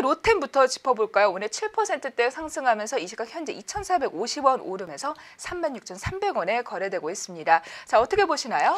롯템부터 짚어볼까요? 오늘 7%대 상승하면서 이 시각 현재 2,450원 오름에서 36,300원에 거래되고 있습니다. 자, 어떻게 보시나요?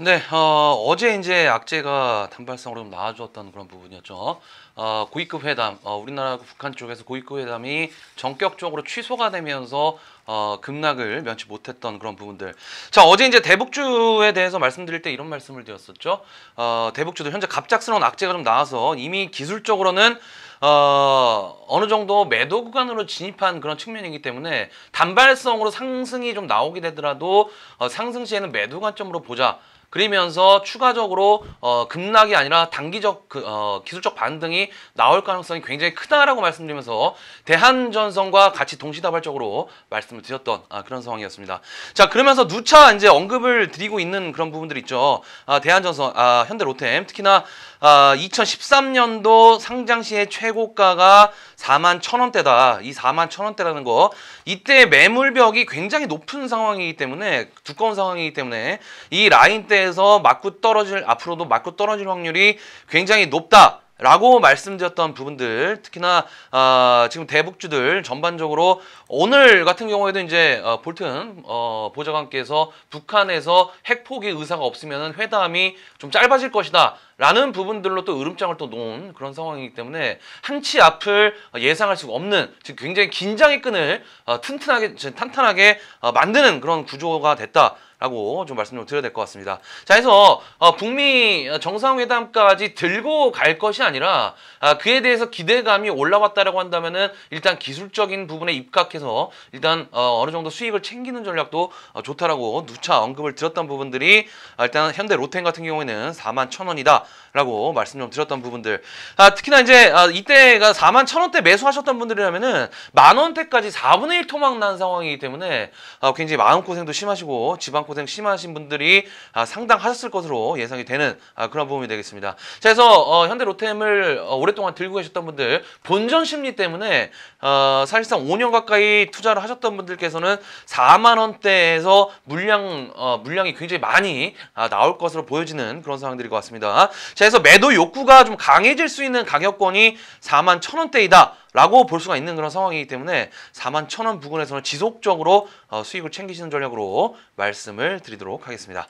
네, 어, 어제 이제 악재가 단발성으로 좀 나아졌다는 그런 부분이었죠. 어, 고위급 회담, 어, 우리나라 북한 쪽에서 고위급 회담이 전격적으로 취소가 되면서 어, 급락을 면치 못했던 그런 부분들. 자, 어제 이제 대북주에 대해서 말씀드릴 때 이런 말씀을 드렸었죠. 어, 대북주도 현재 갑작스러운 악재가 좀 나와서 이미 기술적으로는 어, 어느 정도 매도 구간으로 진입한 그런 측면이기 때문에 단발성으로 상승이 좀 나오게 되더라도 어, 상승 시에는 매도 관점으로 보자. 그러면서 추가적으로 어, 급락이 아니라 단기적 그, 어, 기술적 반등이 나올 가능성이 굉장히 크다라고 말씀드리면서 대한전선과 같이 동시다발적으로 말씀을 드렸던 아, 그런 상황이었습니다. 자 그러면서 누차 이제 언급을 드리고 있는 그런 부분들 있죠. 아, 대한전선, 아, 현대로템 특히나 아, 2013년도 상장 시의 최고가가 4만 천원대다이 4만 천원대라는거 이때 매물벽이 굉장히 높은 상황이기 때문에 두꺼운 상황이기 때문에 이 라인 때 상태서 맞고 떨어질 앞으로도 맞고 떨어질 확률이 굉장히 높다. 라고 말씀드렸던 부분들 특히나 어, 지금 대북주들 전반적으로 오늘 같은 경우에도 이제 어, 볼튼 어, 보좌관께서 북한에서 핵포기 의사가 없으면 회담이 좀 짧아질 것이다 라는 부분들로 또 으름장을 또 놓은 그런 상황이기 때문에 한치 앞을 예상할 수가 없는 즉 굉장히 긴장의 끈을 어, 튼튼하게 탄탄하게 어, 만드는 그런 구조가 됐다 라고 좀 말씀 좀 드려야 될 것 같습니다. 자, 해서 어, 북미 정상회담까지 들고 갈 것이 아니라 아, 그에 대해서 기대감이 올라왔다라고 한다면은 일단 기술적인 부분에 입각해서 일단 어, 어느 정도 수익을 챙기는 전략도 어, 좋다라고 누차 언급을 드렸던 부분들이 아, 일단 현대 로텐 같은 경우에는 4만 천원이다 라고 말씀 좀 드렸던 부분들 아, 특히나 이제 아, 이때가 4만 천원대 매수하셨던 분들이라면은 만원대까지 4분의 1 토막 난 상황이기 때문에 아, 굉장히 마음고생도 심하시고 지방 고생 심하신 분들이 아, 상당하셨을 것으로 예상이 되는 아, 그런 부분이 되겠습니다. 자, 그래서 어, 현대 로템을 어, 오랫동안 들고 계셨던 분들 본전 심리 때문에 어, 사실상 5년 가까이 투자를 하셨던 분들께서는 4만 원대에서 물량 어, 물량이 굉장히 많이 아, 나올 것으로 보여지는 그런 상황들인 것 같습니다. 자, 그래서 매도 욕구가 좀 강해질 수 있는 가격권이 4만 1천 원대이다. 라고 볼 수가 있는 그런 상황이기 때문에 4만 1 0원 부근에서는 지속적으로 어, 수익을 챙기시는 전략으로 말씀을 드리도록 하겠습니다.